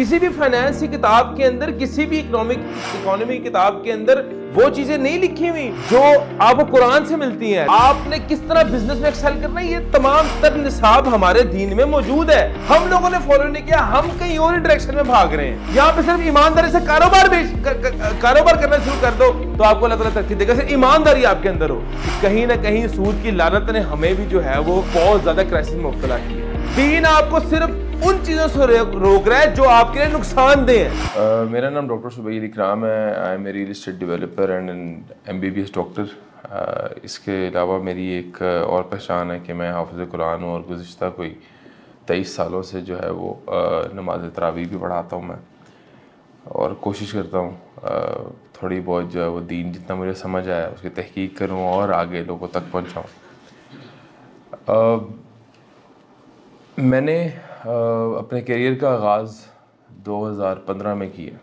किसी भी फाइनेंस की किताब के अंदर किसी भी इकोनॉमिक इकोनॉमी किताब के अंदर वो चीजें नहीं लिखी हुई जो आपको कुरान से मिलती हैं आपने किस तरह बिजनेस में एक्सेल करना है ये तमाम तर निसाब हमारे दीन में मौजूद है हम लोगों ने फॉलो नहीं किया हम कहीं और डायरेक्शन में भाग रहे हैं यहाँ पे सिर्फ ईमानदारी से कारोबार भी कारोबार करना शुरू कर दो तो आपको अल्लाह तला तरक्की देगा सिर्फ ईमानदारी आपके अंदर हो कहीं ना कहीं सूद की लानत ने हमें भी जो है वो बहुत ज्यादा क्राइसिस में मुबतला की दीन आपको सिर्फ उन चीज़ों से रोक रहा है जो आपके लिए दे है uh, मेरा नाम डॉक्टर सुबैर इकराम है I am a real estate developer and M B B S doctor इसके अलावा मेरी एक और पहचान है कि मैं हाफिज कुरान हूँ और गुज्त कोई तेईस सालों से जो है वो uh, नमाज तरावी भी पढ़ाता हूँ मैं और कोशिश करता हूँ थोड़ी बहुत जो है वो दीन जितना मुझे समझ आया उसकी तहकीक करूँ और आगे लोगों तक पहुँचाऊँ मैंने अपने करियर का आगाज़ 2015 में किया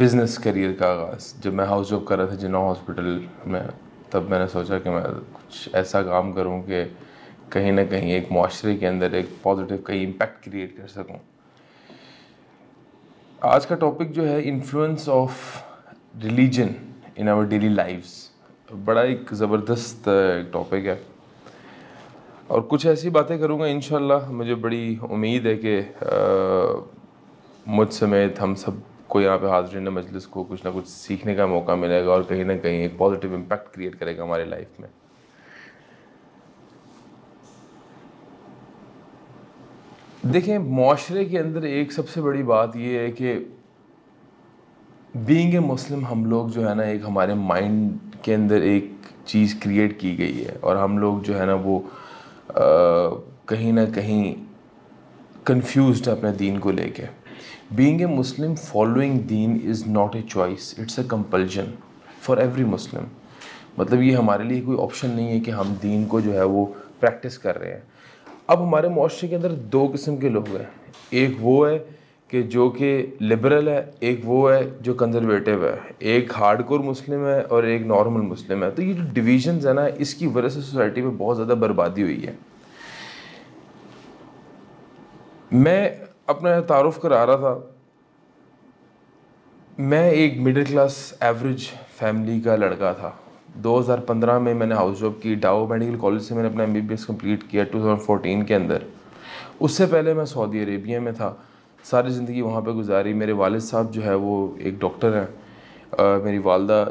बिज़नेस करियर का आगाज़ जब मैं हाउस जॉब कर रहा था जिना हॉस्पिटल में तब मैंने सोचा कि मैं कुछ ऐसा काम करूं कि कहीं ना कहीं एक माशरे के अंदर एक पॉजिटिव कहीं इम्पैक्ट क्रिएट कर सकूं आज का टॉपिक जो है influence of religion in our daily lifes बड़ा एक ज़बरदस्त टॉपिक है और कुछ ऐसी बातें करूँगा इन मुझे बड़ी उम्मीद है कि मुझ समेत हम सब को यहाँ पे हाजरीन मजलिस को कुछ ना कुछ सीखने का मौका मिलेगा और कहीं ना कहीं एक पॉजिटिव इम्पैक्ट क्रिएट करेगा हमारे लाइफ में देखें माशरे के अंदर एक सबसे बड़ी बात यह है कि बींग ए मुस्लिम हम लोग जो है ना एक हमारे माइंड के अंदर एक चीज़ क्रिएट की गई है और हम लोग जो है ना वो कहीं ना कहीं कन्फ्यूज है अपने दीन को लेके बींग ए मुस्लिम फॉलोइंग दीन is not a choice it's a compulsion for every Muslim मतलब ये हमारे लिए कोई ऑप्शन नहीं है कि हम दीन को जो है वो प्रैक्टिस कर रहे हैं अब हमारे माशरे के अंदर दो किस्म के लोग हैं एक वो है कि जो कि लिबरल है एक वो है जो कंजर्वेटिव है एक हार्डकोर मुस्लिम है और एक नॉर्मल मुस्लिम है तो ये जो डिवीजन्स है ना इसकी वजह से सोसाइटी में बहुत ज़्यादा बर्बादी हुई है मैं अपना तारफ़ करा रहा था मैं एक मिडिल क्लास एवरेज फैमिली का लड़का था 2015 में मैंने हाउस जॉब की डाओ मेडिकल कॉलेज से मैंने अपना एम कंप्लीट किया 2014 के अंदर उससे पहले मैं सऊदी अरेबिया में था सारी ज़िंदगी वहाँ पर गुजारी मेरे वालद साहब जो है वो एक डॉक्टर हैं मेरी वालदा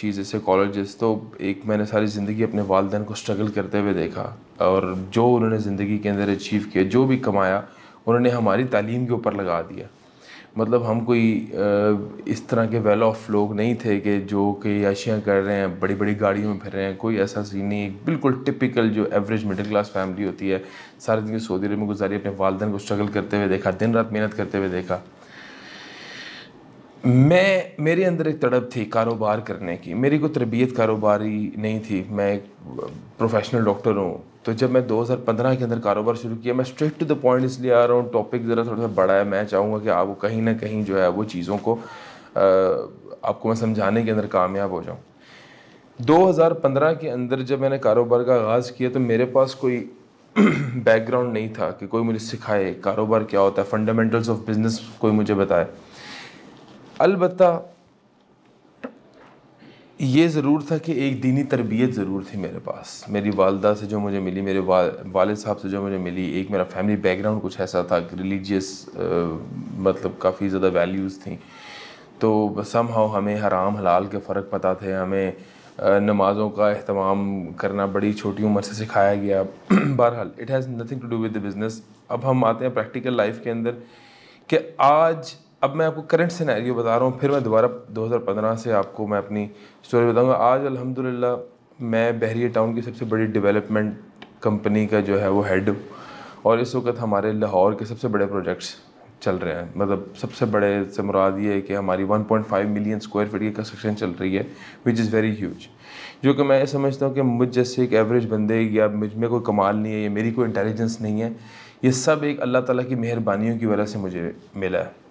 शीज़ ए साइकोलॉजिस्ट तो एक मैंने सारी ज़िंदगी अपने वालदेन को स्ट्रगल करते हुए देखा और जो उन्होंने ज़िंदगी के अंदर अचीव किया जो भी कमाया उन्होंने हमारी तालीम के ऊपर लगा दिया मतलब हम कोई इस तरह के वेल ऑफ लोग नहीं थे कि जो कि अशियाँ कर रहे हैं बड़ी बड़ी गाड़ियों में फिर रहे हैं कोई ऐसा सीन नहीं बिल्कुल टिपिकल जो एवरेज मिडिल क्लास फैमिली होती है सारे दिन सऊदी अरब में गुजारी अपने वालदेन को स्ट्रगल करते हुए देखा दिन रात मेहनत करते हुए देखा मैं मेरे अंदर एक तड़प थी कारोबार करने की मेरी कोई तरबियत कारोबारी नहीं थी मैं एक प्रोफेशनल डॉक्टर हूँ तो जब मैं 2015 के अंदर कारोबार शुरू किया मैं स्ट्रेट टू द पॉइंट इसलिए आ रहा हूँ टॉपिक ज़रा थोड़ा सा बड़ा है मैं चाहूँगा कि आप कहीं ना कहीं जो है वो चीज़ों को आपको मैं समझाने के अंदर कामयाब हो जाऊँ 2015 के अंदर जब मैंने कारोबार का आगाज़ किया तो मेरे पास कोई बैकग्राउंड नहीं था कि कोई मुझे सिखाए कारोबार क्या होता है फंडामेंटल्स ऑफ बिज़नेस कोई मुझे बताए अलबत्ता ये ज़रूर था कि एक दीनी तरबियत ज़रूर थी मेरे पास मेरी वालदा से जो मुझे मिली मेरे वाल साहब से जो मुझे मिली एक मेरा फैमिली बैकग्राउंड कुछ ऐसा था रिलीजियस मतलब काफ़ी ज़्यादा वैल्यूज़ थी तो सम हाउ हमें हराम हलाल के फ़र्क पता थे हमें नमाज़ों का अहतमाम करना बड़ी छोटी उम्र से सिखाया गया बहरहाल it has nothing to do with the business अब हम आते हैं प्रैक्टिकल लाइफ के अंदर कि आज अब मैं आपको करंट सिनेरियो बता रहा हूँ फिर मैं दोबारा 2015 से आपको मैं अपनी स्टोरी बताऊँगा आज अल्हम्दुलिल्लाह मैं बहरिया टाउन की सबसे बड़ी डेवलपमेंट कंपनी का जो है वो हेड हूँ और इस वक्त हमारे लाहौर के सबसे बड़े प्रोजेक्ट्स चल रहे हैं मतलब सबसे बड़े से मुराद ये है कि हमारी 1.5 मिलियन स्क्वायर फीट की कंस्ट्रक्शन चल रही है विच इज़ वेरी ह्यूज जो कि मैं समझता हूँ कि मुझ जैसे एक एवरेज बंदे या मुझ में कोई कमाल नहीं है या मेरी कोई इंटेलिजेंस नहीं है ये सब एक अल्लाह ताला की मेहरबानियों की वजह से मुझे मिला है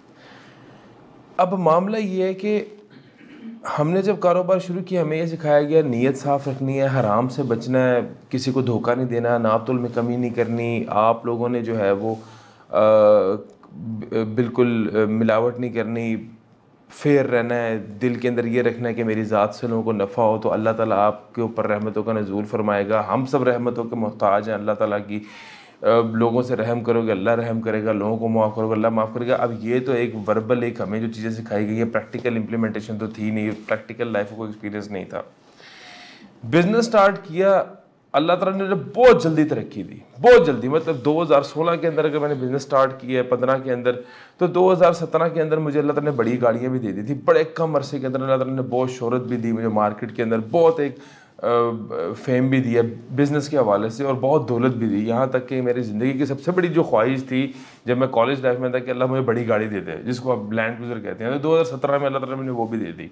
अब मामला ये है कि हमने जब कारोबार शुरू किया हमें यह सिखाया गया नीयत साफ़ रखनी है हराम से बचना है किसी को धोखा नहीं देना तोल में कमी नहीं करनी आप लोगों ने जो है वो आ, बिल्कुल मिलावट नहीं करनी फेयर रहना है दिल के अंदर ये रखना है कि मेरी ज़ात से लोगों को नफ़ा हो तो अल्लाह ताला आपके ऊपर रहमतों का नजूल फरमाएगा हम सब रहमतों के मोहताज हैं अल्लाह ताला की लोगों से रहम करोगे अल्लाह रहम करेगा लोगों को माफ़ करोगे अल्लाह माफ़ करेगा अब ये तो एक वर्बल एक हमें जो चीज़ें सिखाई गई है प्रैक्टिकल इम्प्लीमेंटेशन तो थी नहीं प्रैक्टिकल लाइफ को एक्सपीरियंस नहीं था बिजनेस स्टार्ट किया अल्लाह तला ने बहुत जल्दी तरक्की दी बहुत जल्दी मतलब 2016 के अंदर अगर मैंने बिज़नेस स्टार्ट किया है पंद्रह के अंदर तो 2017 के अंदर मुझे अल्लाह तला ने बड़ी गाड़ियाँ भी दे दी थी बड़े कम अरसे के अंदर अल्लाह तला ने बहुत शहरत भी दी मुझे मार्केट के अंदर बहुत एक फेम भी दिया बिज़नेस के हवाले से और बहुत दौलत भी दी यहाँ तक कि मेरी ज़िंदगी की सबसे बड़ी जो ख्वाहिश थी जब मैं कॉलेज लाइफ में था कि अल्लाह मुझे बड़ी गाड़ी दे दे जिसको आप लैंड क्रूज़र कहते हैं तो दो हज़ार सत्रह में अल्लाह तुमने वो भी दे दी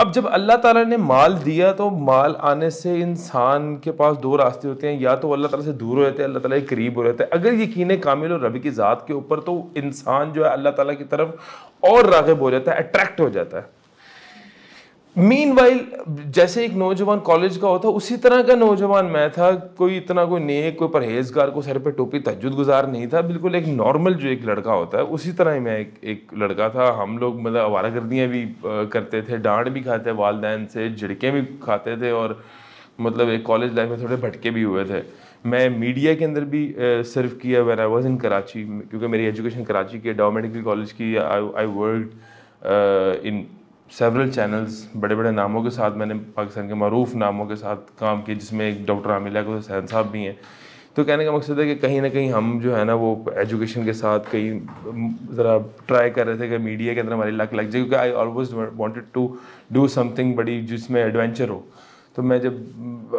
अब जब अल्लाह ताला ने माल दिया तो माल आने से इंसान के पास दो रास्ते होते हैं या तो अल्लाह ताला से दूर हो जाते हैं अल्लाह ताला के करीब हो जाते हैं अगर यकीन कामिल और रबी की ज़ात के ऊपर तो इंसान जो है अल्लाह ताला की तरफ और रागब हो जाता है अट्रैक्ट हो जाता है मीन जैसे एक नौजवान कॉलेज का होता उसी तरह का नौजवान मैं था कोई इतना कोई नेक कोई परहेजगार को सर पे टोपी तजुद गुजार नहीं था बिल्कुल एक नॉर्मल जो एक लड़का होता है उसी तरह ही मैं एक एक लड़का था हम लोग मतलब आवारा गर्दियाँ भी करते थे डांड भी खाते वालदेन से झिड़के भी खाते थे और मतलब एक कॉलेज लाइफ में थोड़े भटके भी हुए थे मैं मीडिया के अंदर भी सर्व किया where I was in Karachi क्योंकि मेरी एजुकेशन कराची की है डॉ मेडिकल कॉलेज की I work in several channels बड़े बड़े नामों के साथ मैंने पाकिस्तान के मरूफ नामों के साथ काम किए जिसमें एक डॉक्टर आमिला को साहब भी हैं तो कहने का मकसद है कि कहीं ना कहीं हम जो है ना वो एजुकेशन के साथ कहीं ज़रा ट्राई कर रहे थे कि मीडिया के अंदर हमारी लक लग जाए क्योंकि I always wanted to do something बड़ी जिसमें एडवेंचर हो तो मैं जब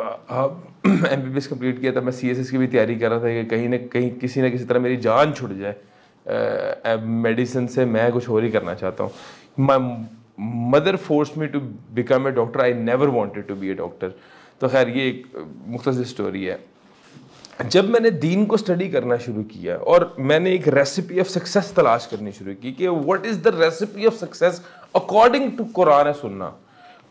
M B B S complete किया था मैं सी एस एस की भी तैयारी कर रहा था कि कहीं ना कहीं किसी न किसी तरह मेरी जान छुट जाए मेडिसिन से मैं कुछ और ही करना चाहता हूँ mother force me to become a doctor I never wanted to be a doctor तो खैर ये एक मुख्तर स्टोरी है जब मैंने दीन को स्टडी करना शुरू किया और मैंने एक रेसिपी ऑफ सक्सेस तलाश करनी शुरू की कि what is the recipe of success according to Quran सुनना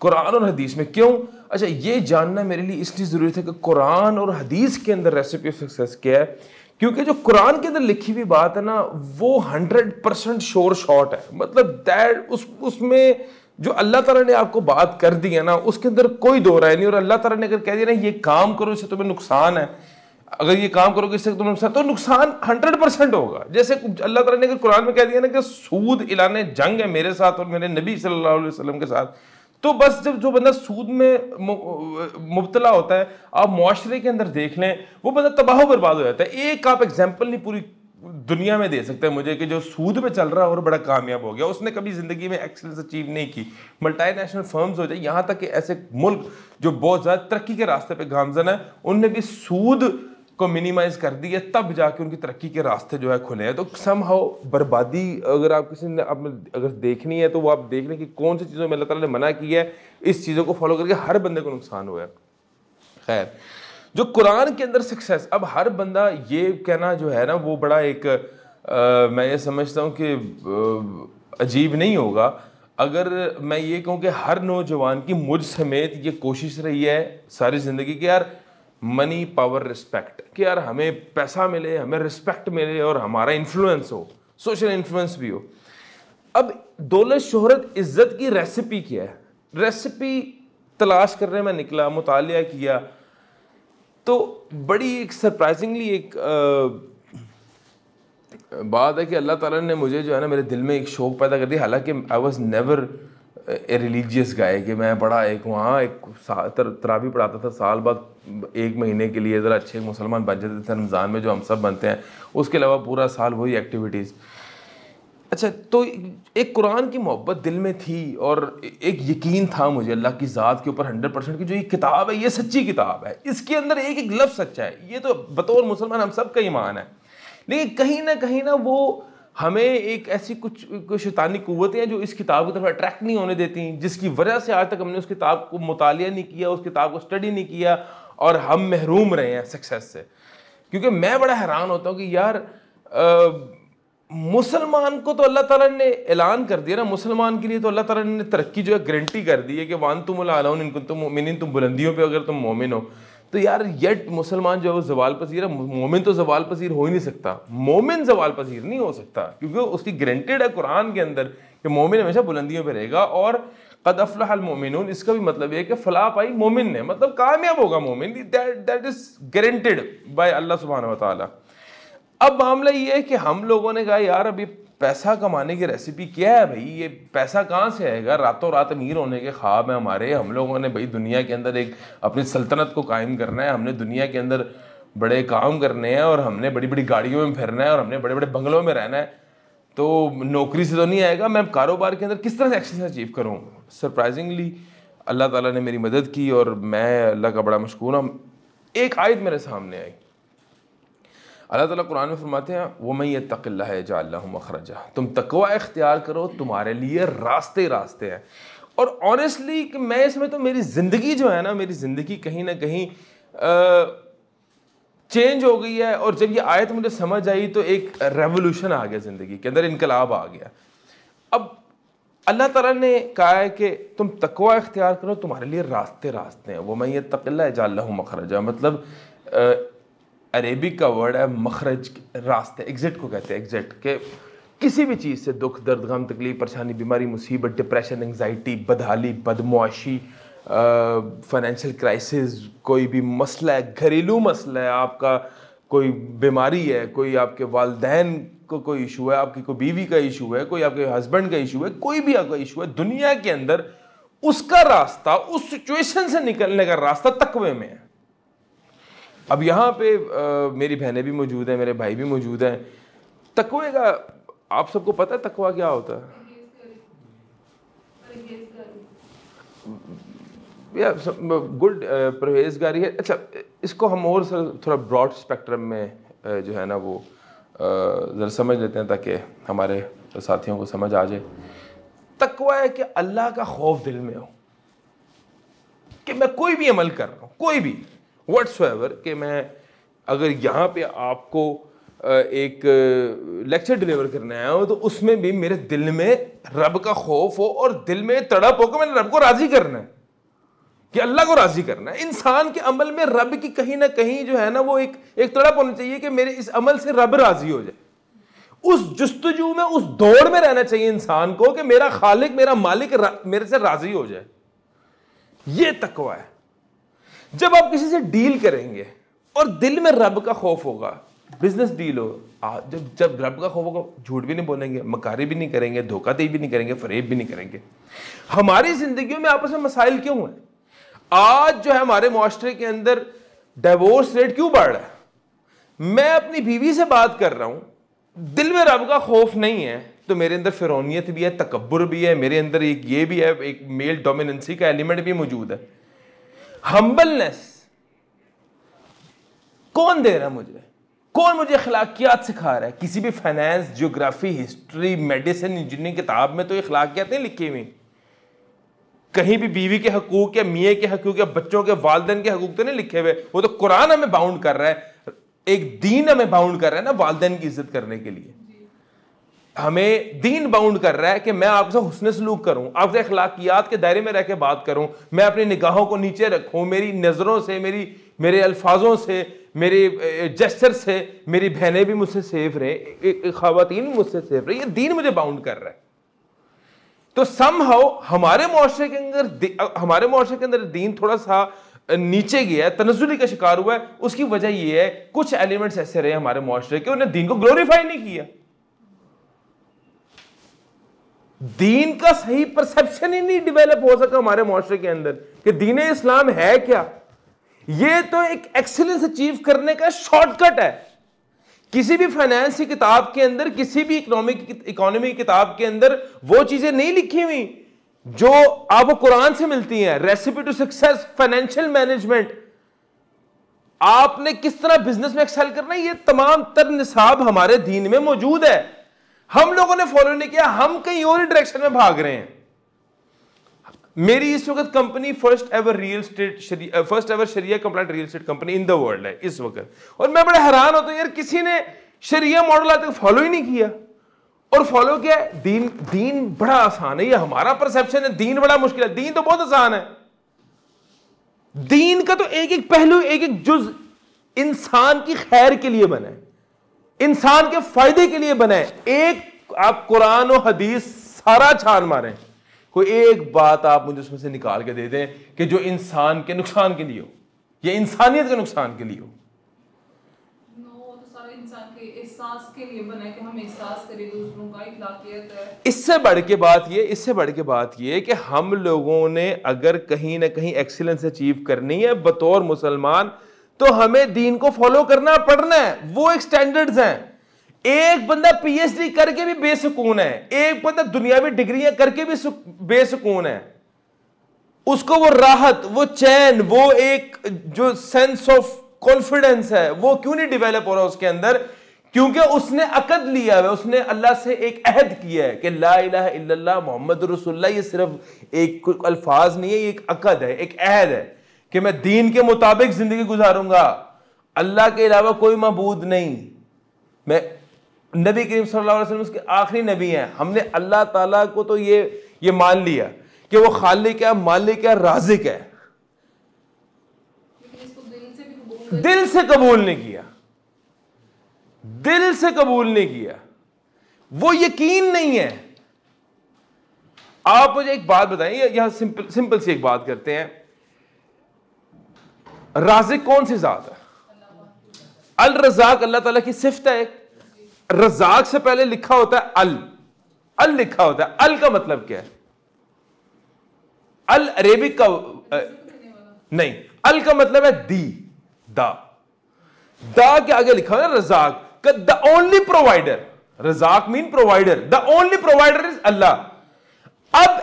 कुरान और हदीस में क्यों अच्छा ये जानना मेरे लिए इसलिए ज़रूरी था कि कुरान और हदीस के अंदर रेसिपी ऑफ सक्सेस क्या है क्योंकि जो कुरान के अंदर लिखी हुई बात है ना वो हंड्रेड परसेंट शोर शॉट है मतलब दैट उस उसमें जो अल्लाह ताला ने आपको बात कर दी है ना उसके अंदर कोई दो राय नहीं और अल्लाह ताला ने अगर कह दिया ना ये काम करो इससे तुम्हें नुकसान है अगर ये काम करोगे इससे तुम्हें नुकसान तो नुकसान हंड्रेड परसेंट होगा जैसे अल्लाह ताला ने अगर कुरान में कह दिया ना कि सूद इलाने जंग है मेरे साथ और मेरे नबी सल्लल्लाहु अलैहि वसल्लम के साथ तो बस जब जो बंदा सूद में मुबतला होता है आप माशरे के अंदर देख लें वो बंदा तबाह बर्बाद हो जाता है एक आप एग्जाम्पल नहीं पूरी दुनिया में दे सकते हैं मुझे कि जो सूद पे चल रहा है और बड़ा कामयाब हो गया उसने कभी ज़िंदगी में एक्सेलेंस अचीव नहीं की मल्टीनेशनल फर्म्स हो जाए यहाँ तक कि ऐसे मुल्क जो बहुत ज़्यादा तरक्की के रास्ते पे गामजन है उनने भी सूद को मिनिमाइज कर दिया तब जाके उनकी तरक्की के रास्ते जो है खुले हैं तो सम हाउ बर्बादी अगर आप किसी ने आप अगर देखनी है तो वो आप देख लें कि कौन सी चीज़ों में अल्लाह ताला ने मना किया है इस चीज़ों को फॉलो करके हर बंदे को नुकसान हुआ है खैर जो कुरान के अंदर सक्सेस अब हर बंदा ये कहना जो है ना वो बड़ा एक आ, मैं ये समझता हूँ कि अजीब नहीं होगा अगर मैं ये कहूँ कि हर नौजवान की मुझ समेत ये कोशिश रही है सारी ज़िंदगी की यार मनी पावर रिस्पेक्ट कि यार हमें पैसा मिले हमें रिस्पेक्ट मिले और हमारा इन्फ्लुएंस हो सोशल इन्फ्लुएंस भी हो अब दौलत शोहरत इज्जत की रेसिपी क्या है रेसिपी तलाश करने में निकला मुताल किया तो बड़ी एक सरप्राइजिंगली एक आ, बात है कि अल्लाह ताला ने मुझे जो है ना मेरे दिल में एक शौक़ पैदा कर दिया हालांकि I was never a religious guy कि मैं बड़ा एक वहाँ एक तर, तरावी पढ़ाता था साल बाद एक महीने के लिए ज़रा अच्छे मुसलमान बन जाते थे रमज़ान में जो हम सब बनते हैं उसके अलावा पूरा साल वही एक्टिविटीज़ अच्छा तो एक कुरान की मोहब्बत दिल में थी और एक यकीन था मुझे अल्लाह की ज़ात के ऊपर हंड्रेड परसेंट की जो ये किताब है ये सच्ची किताब है इसके अंदर एक एक लफ्ज़ सच्चा है ये तो बतौर मुसलमान हम सब का ईमान है लेकिन कहीं ना कहीं ना वो हमें एक ऐसी कुछ कुछ शैतानी कुतें हैं जो इस किताब की तरफ अट्रैक्ट नहीं होने देती जिसकी वजह से आज तक हमने उस किताब को मुताल नहीं किया उस किताब को स्टडी नहीं किया और हम महरूम रहे हैं सक्सेस से क्योंकि मैं बड़ा हैरान होता हूँ कि यार मुसलमान को तो अल्लाह ताला ने ऐलान कर दिया ना मुसलमान के लिए तो अल्लाह ताला ने तरक्की जो है गारंटी कर दी है कि वान तुम अला तुम मोमिन तुम बुलंदियों पर अगर तुम मोमिन हो तो यार येट मुसलमान जो है वो जवाल पसीर है मोमिन तो जवाल पसीर हो ही नहीं सकता मोमिन जवाल पसीर नहीं हो सकता क्योंकि उसकी ग्रेंटेड है कुरान के अंदर कि मोमिन हमेशा बुलंदियों पर रहेगा और कद अफलाहल मोमिन इसका भी मतलब ये कि फ़ला पाई मोमिन ने मतलब कामयाब होगा मोमिन that is granted by Allah सुबहाना तब मामला ये है कि हम लोगों ने कहा यार अभी पैसा कमाने की रेसिपी क्या है भाई ये पैसा कहाँ से आएगा रातों रात अमीर होने के ख्वाब हैं हमारे हम लोगों ने भाई दुनिया के अंदर एक अपनी सल्तनत को कायम करना है हमने दुनिया के अंदर बड़े काम करने हैं और हमने बड़ी बड़ी गाड़ियों में फिरना है और हमने बड़े बड़े बंगलों में रहना है तो नौकरी से तो नहीं आएगा मैं कारोबार के अंदर किस तरह से एक्सेस अचीव करूँ सरप्राइजिंगली अल्लाह ताला ने मेरी मदद की और मैं अल्लाह का बड़ा मशहूर हूँ एक आयत मेरे सामने आई अल्लाह ताला कुरान में फरमाते हैं वो मैं ये तकल्ला है जो अल्लाह मखरजा तुम तकवा इख्तियार करो तुम्हारे लिए रास्ते रास्ते हैं और ऑनेस्टली कि मैं इसमें तो मेरी ज़िंदगी जो है ना मेरी ज़िंदगी कहीं ना कहीं चेंज हो गई है और जब ये आयत मुझे समझ आई तो एक रेवोल्यूशन आ गया ज़िंदगी के अंदर इनकलाब आ गया अब अल्लाह ताला ने कहा है कि तुम तकवा इख्तियार करो तुम्हारे लिए रास्ते रास्ते हैं वो मैं ये तकल्ला जाल्ला मखरजा मतलब अरेबिक का वर्ड है मखरज रास्ते एग्जिट को कहते हैं एग्जिट के किसी भी चीज़ से दुख दर्द गम तकलीफ परेशानी बीमारी मुसीबत डिप्रेशन एंगजाइटी बदहाली बदमुआशी फाइनेंशियल क्राइसिस कोई भी मसला है घरेलू मसला है आपका कोई बीमारी है कोई आपके वालदेन को कोई इशू है आपकी कोई बीवी का इशू है कोई आपके हस्बैंड का इशू है कोई भी आपका इशू है दुनिया के अंदर उसका रास्ता उस सिचुएशन से निकलने का रास्ता तकवे में है अब यहाँ पे आ, मेरी बहनें भी मौजूद हैं मेरे भाई भी मौजूद हैं तकवे का आप सबको पता है तकवा क्या होता है या गुड परहेजगारी है अच्छा इसको हम और सर थोड़ा ब्रॉड स्पेक्ट्रम में जो है ना वो ज़रा समझ लेते हैं ताकि हमारे साथियों को समझ आ जाए तकवा है कि अल्लाह का खौफ दिल में हो कि मैं कोई भी अमल कर रहा हूँ कोई भी वट्सएवर कि मैं अगर यहाँ पे आपको एक लेक्चर डिलीवर करने आया हूँ तो उसमें भी मेरे दिल में रब का खौफ हो और दिल में तड़प हो कि मैंने रब को राज़ी करना है कि अल्लाह को राज़ी करना है इंसान के अमल में रब की कहीं ना कहीं जो है ना वो एक एक तड़प होनी चाहिए कि मेरे इस अमल से रब राज़ी हो जाए उस जस्तजू में उस दौड़ में रहना चाहिए इंसान को कि मेरा खालिक मेरा मालिक मेरे से राज़ी हो जाए ये तकवा है जब आप किसी से डील करेंगे और दिल में रब का खौफ होगा बिजनेस डील हो आ, जब जब रब का खौफ होगा झूठ भी नहीं बोलेंगे मकारी भी नहीं करेंगे धोखाधड़ी भी नहीं करेंगे फरेब भी नहीं करेंगे हमारी जिंदगी में आपस में मसाइल क्यों हैं आज जो है हमारे माशरे के अंदर डिवोर्स रेट क्यों बढ़ रहा है मैं अपनी बीवी से बात कर रहा हूँ दिल में रब का खौफ नहीं है तो मेरे अंदर फिरौनीत भी है तकबर भी है मेरे अंदर एक ये भी है एक मेल डोमिनेंसी का एलिमेंट भी मौजूद है हम्बलनेस कौन दे रहा है मुझे कौन मुझे अखलाकियात सिखा रहा है किसी भी finance geography history medicine engineering किताब में तो अखलाकियात नहीं लिखी हुई कहीं भी बीवी के हकूक या मिये के हकूक या बच्चों के वालदेन के हकूक तो नहीं लिखे हुए वो तो कुरान हमें बाउंड कर रहा है एक दीन हमें बाउंड कर रहा है ना वालदेन की इज्जत करने के लिए हमें दीन बाउंड कर रहा है कि मैं आपसे हुसन सलूक करूं आपसे अखलाकियात के दायरे में रह के बात करूं मैं अपनी निगाहों को नीचे रखूं मेरी नज़रों से मेरी मेरे अल्फाजों से मेरे जस्टर से मेरी बहनें भी मुझसे सेफ रहे खातन मुझसे सेफ रहे ये दीन मुझे बाउंड कर रहा है तो सम हाउ हमारे माशरे के अंदर हमारे मुआरे के अंदर दीन थोड़ा सा नीचे गया है तनजुली का शिकार हुआ है उसकी वजह यह है कुछ एलिमेंट्स ऐसे रहे हमारे मुआरे के उन्हें दीन को ग्लोरीफाई नहीं किया दीन का सही परसेप्शन ही नहीं डिवेलप हो सका हमारे माशरे के अंदर कि दीन इस्लाम है क्या ये तो एक एक्सीलेंस अचीव करने का शॉर्टकट है किसी भी फाइनेंस की किताब के अंदर किसी भी इकोनॉमिक इकोनॉमी की किताब के अंदर वो चीजें नहीं लिखी हुई जो आपको कुरान से मिलती हैं recipe to success financial management आपने किस तरह बिजनेस में एक्सेल करना है ये तमाम तर निसाब हमारे दीन में मौजूद है हम लोगों ने फॉलो नहीं किया हम कहीं और डायरेक्शन में भाग रहे हैं मेरी इस वक्त company first ever real estate first ever शरिया compliant real estate company in the world है इस वक्त और मैं बड़ा हैरान होता हूं यार किसी ने शरिया मॉडल आज तक फॉलो ही नहीं किया और फॉलो किया दीन दीन बड़ा आसान है ये हमारा परसेप्शन है दीन बड़ा मुश्किल है दीन तो बहुत आसान है दीन का तो एक एक पहलू एक एक जुज इंसान की खैर के लिए बना है इंसान के फायदे के लिए बनाए एक आप कुरान और हदीस सारा छान मारे कोई एक बात आप मुझे उसमें से निकाल के दे दें कि जो इंसान के नुकसान के लिए हो या इंसानियत के नुकसान के लिए हो तो इससे बढ़ के बात ये इससे बढ़ के बात ये कि हम लोगों ने अगर कहीं ना कहीं एक्सीलेंस अचीव करनी है बतौर मुसलमान तो हमें दीन को फॉलो करना पड़ना है वो एक स्टैंडर्ड्स हैं एक बंदा पीएचडी करके भी बेसुकून है एक बंदा दुनियावी डिग्रियां करके भी बेसकून है उसको वो राहत वो चैन वो एक जो सेंस ऑफ कॉन्फिडेंस है वो क्यों नहीं डेवलप हो रहा उसके अंदर क्योंकि उसने अकद लिया है उसने अल्लाह से एक अहद किया है कि ला इला इल्लल्लाह मोहम्मद रसुल्ला ये सिर्फ एक अल्फाज नहीं है ये एक अकद है एक अहद है कि मैं दीन के मुताबिक ज़िंदगी गुजारूंगा अल्लाह के अलावा कोई मबूद नहीं मैं नबी करीम सल्लल्लाहु अलैहि वसल्लम आखिरी नबी हैं हमने अल्लाह ताला को तो ये ये मान लिया कि वो खालिक है मालिक है राजिक है दिल से, कबूल नहीं किया दिल से कबूल नहीं किया वो यकीन नहीं है आप मुझे एक बात बताएं यहां सिंपल सिंपल सी एक बात करते हैं राजिक कौन सी जात है अल रजाक अल्लाह ताला की सिफत है रजाक से पहले लिखा होता है अल अल लिखा होता है अल का मतलब क्या है अल अरेबिक का नहीं अल का मतलब है दी दा दा के आगे लिखा हुआ है रजाक द ओनली प्रोवाइडर रजाक mean provider the only provider is Allah अब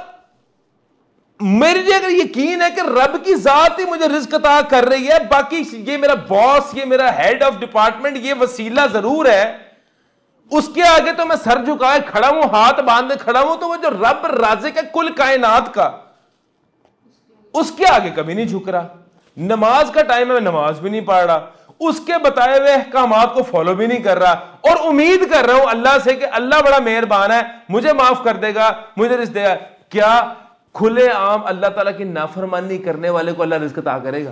मेरे लिए अगर यकीन है कि रब की जात ही मुझे रिस्क अता कर रही है बाकी ये मेरा बॉस ये मेरा हेड ऑफ डिपार्टमेंट ये वसीला जरूर है उसके आगे तो मैं सर झुकाए खड़ा हूं हाथ बांधे खड़ा हूं तो वो जो रब राजे का कुल कायनात का उसके आगे कभी नहीं झुक रहा नमाज का टाइम है मैं नमाज भी नहीं पढ़ रहा उसके बताए हुए अहकाम को फॉलो भी नहीं कर रहा और उम्मीद कर रहा हूं अल्लाह से कि अल्लाह बड़ा मेहरबान है मुझे माफ कर देगा मुझे रिस्क देगा क्या खुले आम अल्लाह ताला की नाफरमानी करने वाले को अल्लाह रिस्कता करेगा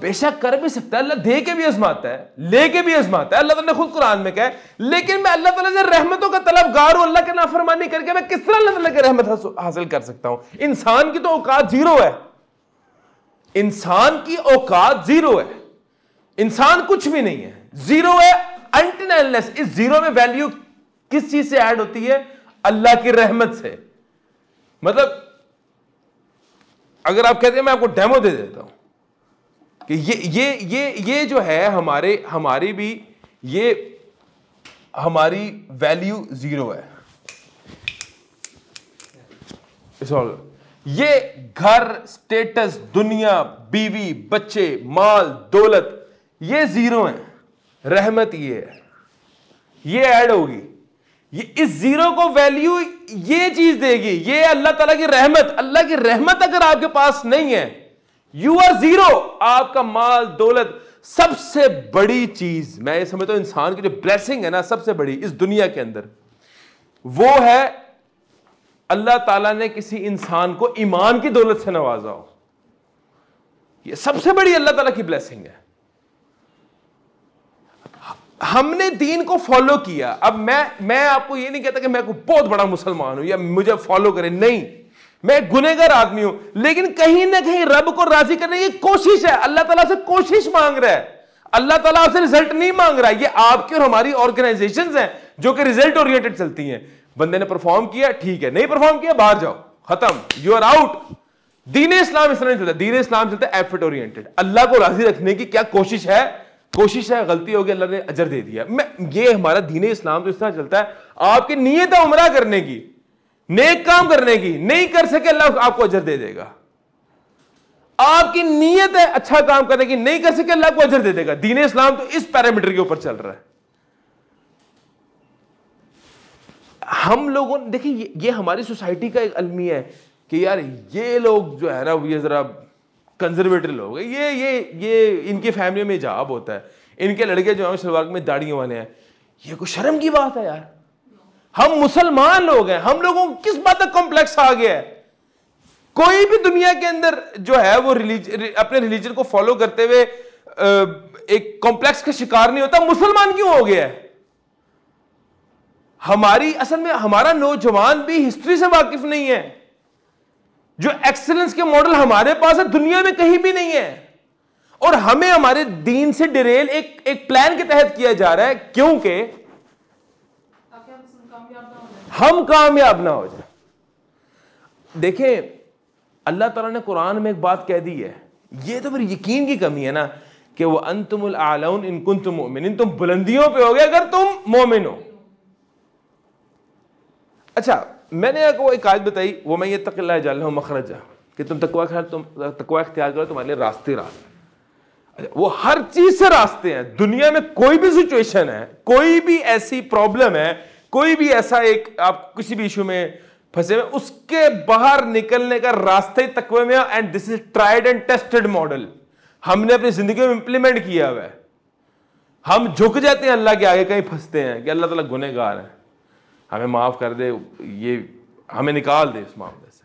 बेशक कर भी सकता है अल्लाह दे के भी आजमाता है लेके भी आजमाता है अल्लाह ताला ने खुद कुरान में कहा लेकिन मैं अल्लाह तला से रहमतों का गार हूं अल्लाह की नाफरमानी करके मैं किस तरह अल्लाह तला की रहमत हासिल कर सकता हूं इंसान की तो औकात जीरो है इंसान की औकात जीरो है इंसान कुछ भी नहीं है जीरो है अंटनेस इस जीरो में वैल्यू किस चीज से ऐड होती है अल्लाह की रहमत से मतलब अगर आप कहते हैं मैं आपको डेमो दे देता हूं कि ये ये ये ये जो है हमारे हमारी भी ये हमारी वैल्यू जीरो है ये घर स्टेटस दुनिया बीवी बच्चे माल दौलत ये जीरो हैं रहमत ये है ये ऐड होगी ये इस जीरो को वैल्यू ये चीज देगी ये अल्लाह ताला की रहमत अल्लाह की रहमत अगर आपके पास नहीं है यू आर जीरो आपका माल दौलत सबसे बड़ी चीज मैं ये समझता हूं इंसान की जो ब्लेसिंग है ना सबसे बड़ी इस दुनिया के अंदर वो है अल्लाह ताला ने किसी इंसान को ईमान की दौलत से नवाजा हो यह सबसे बड़ी अल्लाह तला की ब्लैसिंग है हमने दीन को फॉलो किया अब मैं मैं आपको ये नहीं कहता कि मैं बहुत बड़ा मुसलमान हूं या मुझे फॉलो करें नहीं मैं गुनेगार आदमी हूं लेकिन कहीं ना कहीं रब को राजी करने की कोशिश है अल्लाह तला से कोशिश मांग रहा है अल्लाह तला आपसे रिजल्ट नहीं मांग रहा है ये आपकी और हमारी ऑर्गेनाइजेशन है जो कि रिजल्ट ओरिएंटेड चलती हैं बंदे ने परफॉर्म किया ठीक है नहीं परफॉर्म किया बाहर जाओ खत्म यू आर आउट दीन इस्लाम इस तरह चलता दीन इस्लाम चलता है एफर्ट ओरिएंटेड अल्लाह को राजी रखने की क्या कोशिश है कोशिश है गलती हो गई अल्लाह ने अजर दे दिया मैं ये हमारा दीन इस्लाम तो इस तरह चलता है आपकी नीयत है उमरा करने की नेक काम करने की नहीं कर सके अल्लाह आपको अजर दे देगा आपकी नीयत है अच्छा काम करने की नहीं कर सके अल्लाह को अजर दे देगा दीन इस्लाम तो इस पैरामीटर के ऊपर चल रहा है हम लोगों देखिए ये, ये हमारी सोसाइटी का एक अलमी है कि यार ये लोग जो है ना ये जरा कंजर्वेटिव लोग हैं ये ये ये इनके फैमिली में जवाब होता है इनके लड़के जो हैं शलवार में दाढ़ी वाले हैं ये कोई शर्म की बात है यार हम मुसलमान लोग हैं हम लोगों को किस बात का कॉम्प्लेक्स आ गया है कोई भी दुनिया के अंदर जो है वो रिलीज अपने रिलीजन को फॉलो करते हुए एक कॉम्प्लेक्स का शिकार नहीं होता मुसलमान क्यों हो गया है हमारी असल में हमारा नौजवान भी हिस्ट्री से वाकिफ नहीं है जो एक्सेलेंस के मॉडल हमारे पास है दुनिया में कहीं भी नहीं है और हमें हमारे दीन से डिरेल एक एक प्लान के तहत किया जा रहा है क्योंकि हम कामयाब ना हो जाए देखें अल्लाह ताला ने कुरान में एक बात कह दी है ये तो फिर यकीन की कमी है ना कि वह अंतमुल आलाउन इनकुन तुम मोमिन इन तुम बुलंदियों पे हो गए अगर तुम मोमिन हो अच्छा मैंने आपको एक आयत बताई वो मैं ये तकल्ला जाल हूँ मखरजा कि तुम तकवा खैर तुम तकवा इख्तियार करो तुम्हारे लिए रास्ते रास्ते अच्छा, वो हर चीज से रास्ते हैं दुनिया में कोई भी सिचुएशन है कोई भी ऐसी प्रॉब्लम है कोई भी ऐसा एक आप किसी भी इशू में फंसे हुए उसके बाहर निकलने का रास्ते तकवे में and this is tried and tested model हमने अपनी जिंदगी में इंप्लीमेंट किया हुआ है हम झुक जाते हैं अल्लाह के आगे कहीं फंसते हैं कि अल्लाह तला गुनेगार है हमें माफ़ कर दे ये हमें निकाल दे इस मामले से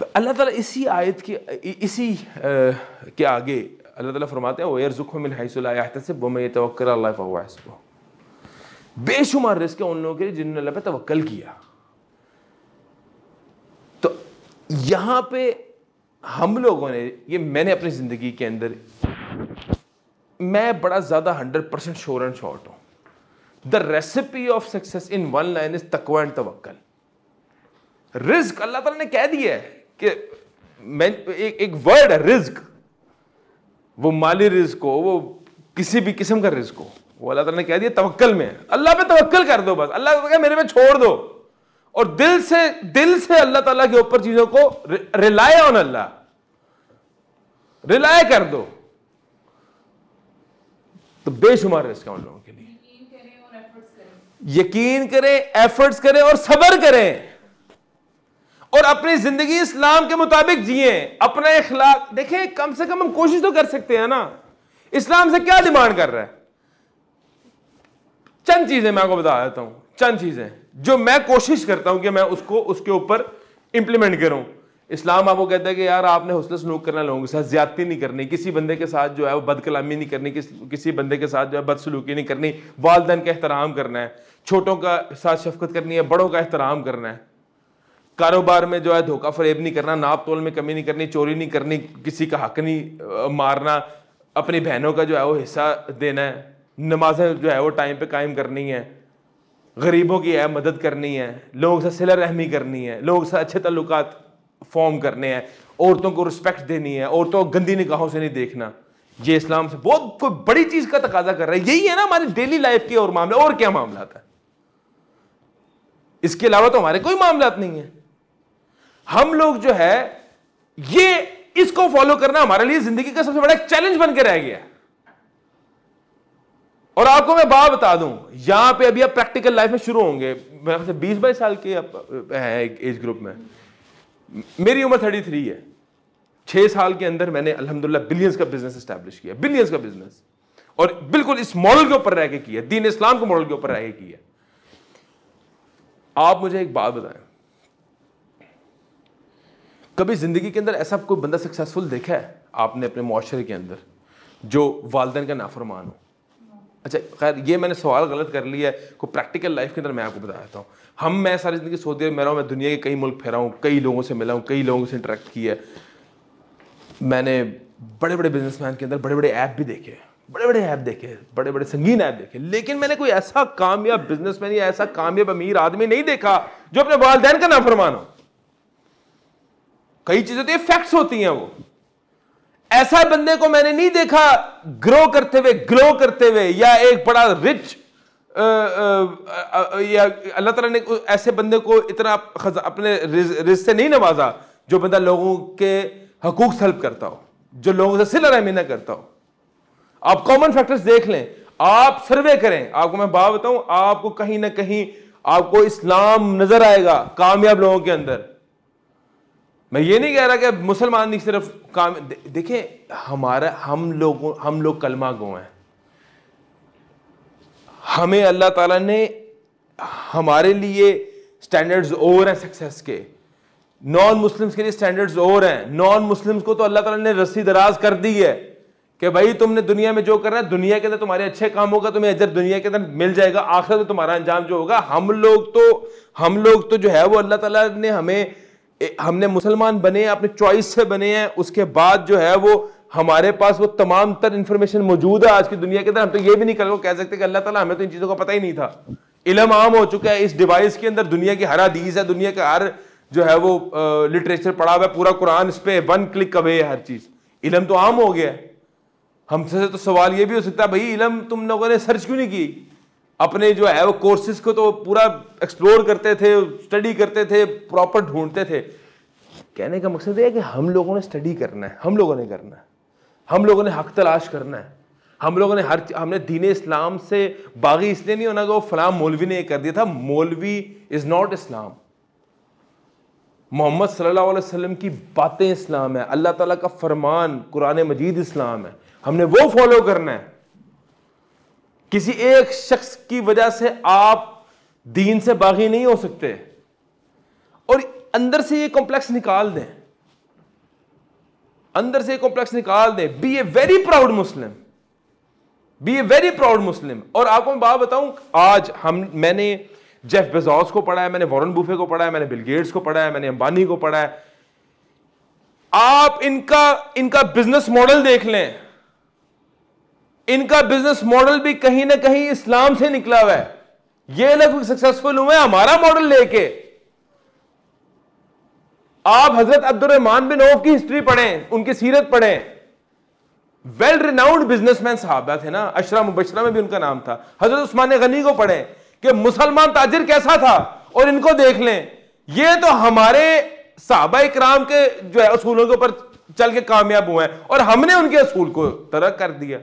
तो अल्लाह ताला इसी आयत के इसी आ, के आगे अल्लाह ताला फरमाते हैं वयर जुखमिन हैसलाहत से बमे तवक्ल अल्लाह फ़वासबो बेशुमार रिस्क है उन लोगों के लिए जिन्होंने अल्लाह पे तवक्ल किया तो यहाँ पे हम लोगों ने ये मैंने अपनी ज़िंदगी के अंदर मैं बड़ा ज़्यादा hundred percent sure and short हूँ the recipe of success in one line is तकवा एंड तवक्ल रिस्क अल्लाह तला ने कह दिया है कि मैं एक, एक वर्ड है रिस्क वो माली रिस्क हो वो किसी भी किस्म का रिस्क हो वो अल्लाह तला ने कह दिया तवक्ल में अल्लाह पे तवक्ल कर दो बस अल्लाह तो मेरे में छोड़ दो और दिल से दिल से अल्लाह तला के ऊपर चीजों को रिलाय ऑन अल्लाह रिलाय कर दो तो बेशुमार रिस्क है उन लोगों मतलब। यकीन करें एफर्ट्स करें और सबर करें और अपनी जिंदगी इस्लाम के मुताबिक जिए अपना इखलाक देखें कम से कम हम कोशिश तो कर सकते हैं ना इस्लाम से क्या डिमांड कर रहा है चंद चीजें मैं आपको बता देता हूं चंद चीजें जो मैं कोशिश करता हूं कि मैं उसको उसके ऊपर इंप्लीमेंट करूं इस्लाम आपको कहता है कि यार आपने हौसला सलूक करना लोगों के साथ ज्यादा नहीं करनी किसी बंदे के साथ जो है वो बदकलामी नहीं करनी किसी बंदे के साथ जो है बदसलूकी नहीं करनी वालदेन का एहतराम करना है छोटों का साथ शफकत करनी है बड़ों का एहतराम करना है कारोबार में जो है धोखा फरेब नहीं करना नाप तोल में कमी नहीं करनी चोरी नहीं करनी किसी का हक नहीं मारना अपनी बहनों का जो है वो हिस्सा देना है नमाजें जो है वो टाइम पे कायम करनी है गरीबों की है मदद करनी है लोगों से सिला रहमी करनी है लोगों से अच्छे तल्लुक फॉर्म करने हैं औरतों को रिस्पेक्ट देनी है औरतों को गंदी निगाहों से नहीं देखना ये इस्लाम से बहुत कोई बड़ी चीज़ का तकाजा कर रहा है यही है ना हमारी डेली लाइफ के और मामले और क्या मामला था इसके अलावा तो हमारे कोई मामला नहीं है हम लोग जो है ये इसको फॉलो करना हमारे लिए जिंदगी का सबसे बड़ा चैलेंज बन के रह गया और आपको मैं बात बता दूं यहां पे अभी आप प्रैक्टिकल लाइफ में शुरू होंगे मेरे बीस बाईस साल के हैं एज ग्रुप में मेरी उम्र थर्टी थ्री है छह साल के अंदर मैंने अलहमदुल्ला बिलियंस का बिजनेस स्टैब्लिश किया बिलियंस का बिजनेस और बिल्कुल इस मॉडल के ऊपर रह के किया दीन इस्लाम के मॉडल के ऊपर रह के किया आप मुझे एक बात बताएं कभी ज़िंदगी के अंदर ऐसा कोई बंदा सक्सेसफुल देखा है आपने अपने माशरे के अंदर जो वालदेन का नाफरमान हो अच्छा खैर ये मैंने सवाल गलत कर लिया है को प्रैक्टिकल लाइफ के अंदर मैं आपको बता देता हूँ हम मैं सारी ज़िंदगी सोच दिया मेरा रहा हूँ मैं दुनिया के कई मुल्क फेरा हूँ कई लोगों से मिला हूँ कई लोगों से इंटरेक्ट किया है मैंने बड़े बड़े बिजनेसमैन के अंदर बड़े बड़े ऐप भी देखे हैं बड़े बड़े ऐप देखे बड़े बड़े संगीन ऐप देखे लेकिन मैंने कोई ऐसा कामयाब बिजनेसमैन या ऐसा कामयाब अमीर आदमी नहीं देखा जो अपने वालदेन का फरमान हो कई चीजें तो है फैक्ट्स होती हैं वो ऐसा बंदे को मैंने नहीं देखा ग्रो करते हुए ग्लो करते हुए या एक बड़ा रिच या अल्लाह तला ने ऐसे बंदे को इतना अपने रिज से नहीं नवाजा जो बंदा लोगों के हकूक से हेल्प करता हो जो लोगों से सिला रहमीना करता हो आप कॉमन फैक्टर्स देख लें आप सर्वे करें आपको मैं बात बताऊं आपको कहीं ना कहीं आपको इस्लाम नजर आएगा कामयाब लोगों के अंदर मैं ये नहीं कह रहा कि मुसलमान नहीं सिर्फ काम दे, देखें हमारा हम लोगों हम लोग कलमा गो हैं हमें अल्लाह ताला ने हमारे लिए स्टैंडर्ड्स और हैं सक्सेस के नॉन मुस्लिम्स के लिए स्टैंडर्ड्स और हैं नॉन मुस्लिम्स को तो अल्लाह ताला ने रस्सी दराज कर दी है कि भाई तुमने दुनिया में जो करना है दुनिया के अंदर तुम्हारे अच्छे काम होगा तुम्हें अजर दुनिया के अंदर मिल जाएगा आखिर में तुम्हारा अंजाम जो होगा हम लोग तो हम लोग तो जो है वो अल्लाह ताला ने हमें हमने मुसलमान बने अपने चॉइस से बने हैं उसके बाद जो है वो हमारे पास वो तमाम तर इंफॉर्मेशन मौजूद है आज की दुनिया के अंदर हम तो ये भी नहीं कर कह सकते कि अल्लाह ताला हमें तो इन चीज़ों का पता ही नहीं था इलम आम हो चुका है इस डिवाइस के अंदर दुनिया की हर हदीस है दुनिया का हर जो है वो लिटरेचर पढ़ा हुआ है पूरा कुरान इस पर वन क्लिक अवे है हर चीज़ इलम तो आम हो गया है हमसे तो सवाल ये भी हो सकता है भाई इलम तुम लोगों ने सर्च क्यों नहीं की अपने जो है वो कोर्सेज को तो पूरा एक्सप्लोर करते थे स्टडी करते थे प्रॉपर ढूंढते थे कहने का मकसद ये है कि हम लोगों ने स्टडी करना है हम लोगों ने करना है हम लोगों ने हक तलाश करना है हम लोगों ने हर हमने दीन इस्लाम से बागी इसलिए नहीं होना कि वो फलाम मौलवी ने कर दिया था मौलवी इज़ नॉट इस्लाम मोहम्मद सल्लल्लाहु अलैहि वसल्लम की बातें इस्लाम है अल्लाह ताला का फरमान कुरान मजीद इस्लाम है हमने वो फॉलो करना है किसी एक शख्स की वजह से आप दीन से बागी नहीं हो सकते और अंदर से ये कॉम्प्लेक्स निकाल दें अंदर से कॉम्प्लेक्स निकाल दें be a very proud Muslim be a very proud Muslim और आपको मैं बात बताऊं आज हम मैंने जेफ बेजॉस को पढ़ा है मैंने वॉरन बुफे को पढ़ा है मैंने बिलगेट्स को पढ़ा है मैंने अंबानी को पढ़ा है आप इनका इनका बिजनेस मॉडल देख लें इनका बिजनेस मॉडल भी कहीं ना कहीं इस्लाम से निकला हुआ है ये कोई सक्सेसफुल हुए हमारा मॉडल लेके आप हजरत अब्दुलरहमान बिन औफ की हिस्ट्री पढ़ें उनकी सीरत पढ़ें वेल रिनाउंड बिजनेसमैन साहबा थे ना अशरा मुबशरा में भी उनका नाम था हजरत उस्मान गनी को पढ़ें कि मुसलमान ताजिर कैसा था और इनको देख लें ये तो हमारे साहबा इक्राम के जो है असूलों के ऊपर चल के कामयाब हुए हैं और हमने उनके असूल को तरक कर दिया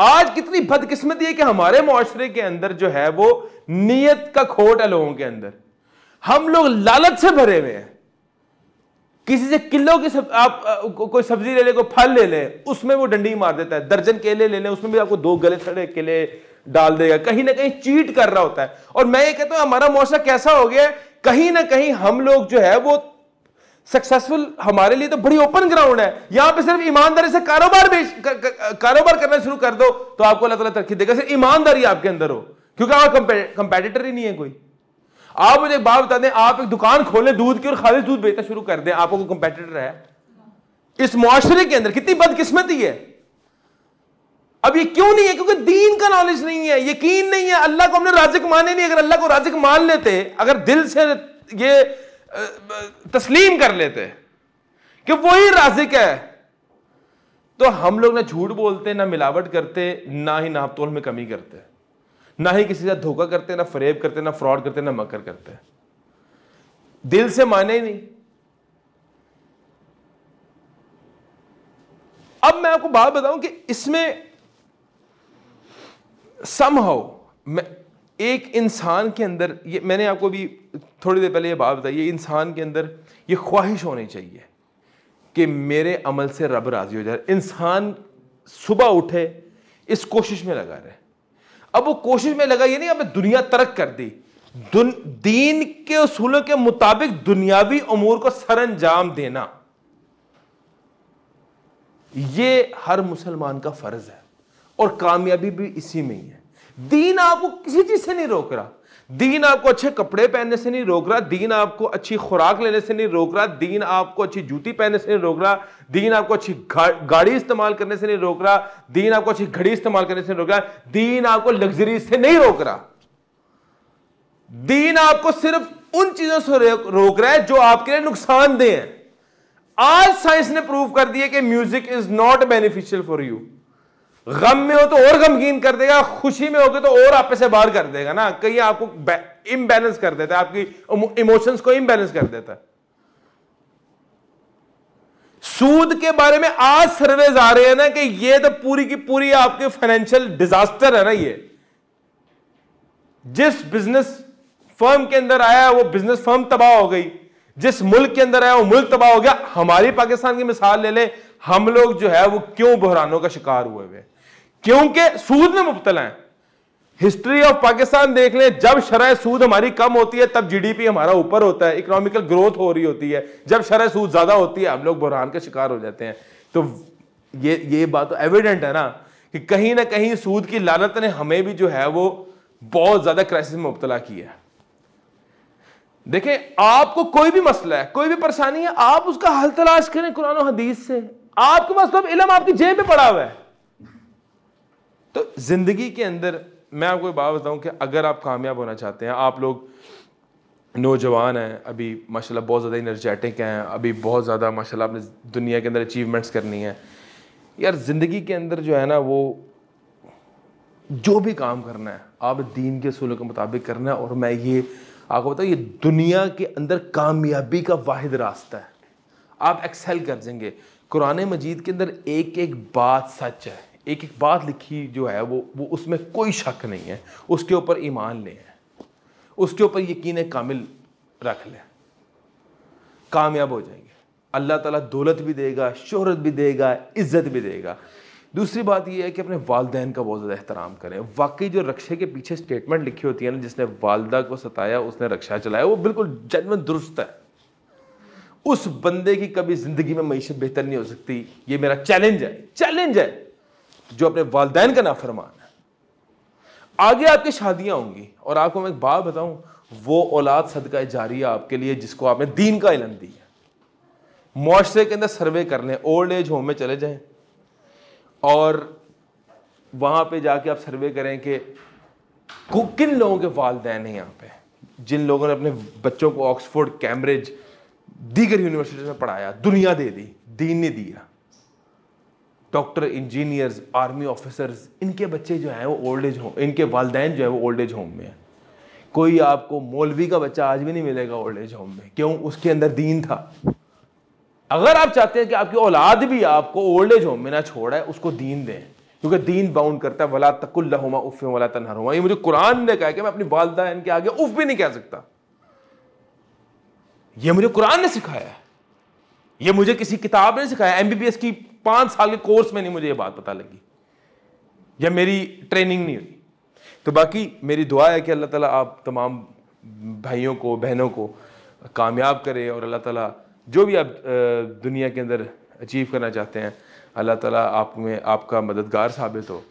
आज कितनी बदकिस्मती है कि हमारे माशरे के अंदर जो है वो नीयत का खोट है लोगों के अंदर हम लोग लालच से भरे हुए हैं किसी से किलो की सब, आप को, कोई सब्जी ले ले कोई फल ले ले उसमें वो डंडी मार देता है दर्जन केले ले ले उसमें भी आपको दो गले सड़े केले डाल देगा कहीं ना कहीं चीट कर रहा होता है और मैं ये कहता हूं हमारा मौसम कैसा हो गया कहीं ना कहीं हम लोग जो है वो सक्सेसफुल हमारे लिए तो बड़ी ओपन ग्राउंड है यहां पे सिर्फ ईमानदारी से कारोबार बेच कारोबार करना शुरू कर दो तो आपको अल्लाह तला तरक्की देगा सिर्फ ईमानदारी आपके अंदर हो क्योंकि आप कंपेटिटर ही नहीं है कोई आप मुझे एक बात बता दें आप एक दुकान खोले दूध की और खालिश दूध बेचना शुरू कर दें आपको कोई कंपेटिटर है इस मुआरे के अंदर कितनी बदकिस्मती है अब ये क्यों नहीं है क्योंकि दीन का नॉलेज नहीं है यकीन नहीं है अल्लाह को हमने राजिक माने नहीं अगर अल्लाह को राजिक मान लेते अगर दिल से ये तस्लीम कर लेते कि वही राजिक है तो हम लोग ना झूठ बोलते ना मिलावट करते ना ही नापतोल में कमी करते ना ही किसी से धोखा करते ना फरेब करते ना फ्रॉड करते ना मकर करते दिल से माने ही नहीं अब मैं आपको बात बताऊं कि इसमें समहाउ मैं एक इंसान के अंदर ये मैंने आपको भी थोड़ी देर पहले ये बात बताई ये इंसान के अंदर ये ख्वाहिश होनी चाहिए कि मेरे अमल से रब राज़ी हो जाए इंसान सुबह उठे इस कोशिश में लगा रहे अब वो कोशिश में लगा ये नहीं अब दुनिया तरक कर दी दीन के असूलों के मुताबिक दुनियावी अमूर को सर अंजाम देना ये हर मुसलमान का फ़र्ज़ है और कामयाबी भी इसी में ही है दीन आपको किसी चीज से नहीं रोक रहा दीन आपको अच्छे कपड़े पहनने से नहीं रोक रहा दीन आपको अच्छी खुराक लेने से नहीं रोक रहा दीन आपको अच्छी जूती पहनने से नहीं रोक रहा दीन आपको अच्छी गाड़ी इस्तेमाल करने से नहीं रोक रहा दीन आपको अच्छी घड़ी इस्तेमाल करने से नहीं रोक रहा दीन आपको लग्जरी से नहीं रोक रहा दीन आपको सिर्फ उन चीजों से रोक रहा है जो आपके लिए नुकसानदेह है आज साइंस ने प्रूव कर दिया कि music is not beneficial for you गम में हो तो और गमगीन कर देगा खुशी में होगे तो और आप से बाहर कर देगा ना कहीं आपको इम्बैलेंस कर देता है आपकी इमोशंस को इम्बैलेंस कर देता है सूद के बारे में आज सर्वे आ रहे हैं ना कि ये तो पूरी की पूरी आपके फाइनेंशियल डिजास्टर है ना ये जिस बिजनेस फर्म के अंदर आया वो बिजनेस फर्म तबाह हो गई जिस मुल्क के अंदर आया वो मुल्क तबाह हो गया हमारी पाकिस्तान की मिसाल ले लें हम लोग जो है वो क्यों बहरानों का शिकार हुए हुए क्योंकि सूद में मुबतला है हिस्ट्री ऑफ पाकिस्तान देख लें जब शराय सूद हमारी कम होती है तब जीडीपी हमारा ऊपर होता है इकोनॉमिकल ग्रोथ हो रही होती है जब शराय सूद ज्यादा होती है हम लोग बुरहान का शिकार हो जाते हैं तो ये ये बात तो एविडेंट है ना कि कहीं ना कहीं सूद की लालत ने हमें भी जो है वो बहुत ज्यादा क्राइसिस में मुबतला किया है देखें आपको कोई भी मसला है कोई भी परेशानी है आप उसका हल तलाश करें कुरान हदीस से आपके पास तो इलम आपकी जेब में पड़ा हुआ है तो ज़िंदगी के अंदर मैं आपको बात बताऊँ कि अगर आप कामयाब होना चाहते हैं आप लोग नौजवान हैं अभी माशाल्लाह बहुत ज़्यादा इनर्जेटिक हैं अभी बहुत ज़्यादा माशाल्लाह आपने दुनिया के अंदर अचीवमेंट्स करनी है यार ज़िंदगी के अंदर जो है ना वो जो भी काम करना है आप दीन के असूलों के मुताबिक करना है और मैं ये आपको बताऊँ ये दुनिया के अंदर कामयाबी का वाद रास्ता है आप एक्सेल कर देंगे कुरान मजीद के अंदर एक एक बात सच है एक एक बात लिखी जो है वो वो उसमें कोई शक नहीं है उसके ऊपर ईमान ले उसके ऊपर यकीन कामिल रख लें कामयाब हो जाएंगे अल्लाह ताला दौलत भी देगा शोहरत भी देगा इज़्ज़त भी देगा दूसरी बात यह है कि अपने वालदेन का बहुत ज़्यादा एहतराम करें वाकई जो रक्षे के पीछे स्टेटमेंट लिखी होती है ना जिसने वालदा को सताया उसने रक्षा चलाया वो बिल्कुल जन्म दुरुस्त है उस बंदे की कभी ज़िंदगी में मीशत बेहतर नहीं हो सकती ये मेरा चैलेंज है चैलेंज है जो अपने वालदेन का नाफरमान है आगे आपकी शादियां होंगी और आपको मैं एक बात बताऊं वो औलाद सदका जारिया आपके लिए जिसको आपने दीन का इलम दिया मुआरे के अंदर सर्वे कर लें ओल्ड एज होम में चले जाएं और वहां पे जाके आप सर्वे करें कि किन लोगों के वालदेन हैं यहाँ पे जिन लोगों ने अपने बच्चों को ऑक्सफोर्ड कैम्ब्रिज दीगर यूनिवर्सिटी में पढ़ाया दुनिया दे दी दीन ने दिया डॉक्टर इंजीनियर्स आर्मी ऑफिसर्स इनके बच्चे जो हैं वो ओल्ड एज होम इनके वालदेन जो है वो ओल्ड एज होम में है कोई आपको मौलवी का बच्चा आज भी नहीं मिलेगा ओल्ड एज होम में क्यों उसके अंदर दीन था अगर आप चाहते हैं कि आपकी औलाद भी आपको ओल्ड एज होम में ना छोड़ा है उसको दीन दें क्योंकि दीन बाउंड करता है वला तकुल्लहुमा उफ वला तनहरुमा ये मुझे कुरान ने कहा कि मैं अपनी वालदा इनके आगे उफ भी नहीं कह सकता ये मुझे कुरान ने सिखाया है ये मुझे किसी किताब ने सिखाया एमबीबीएस की पांच साल के कोर्स में नहीं मुझे ये बात पता लगी या मेरी ट्रेनिंग नहीं हुई तो बाकी मेरी दुआ है कि अल्लाह ताला आप तमाम भाइयों को बहनों को कामयाब करे और अल्लाह ताला जो भी आप दुनिया के अंदर अचीव करना चाहते हैं अल्लाह ताला आप में आपका मददगार साबित हो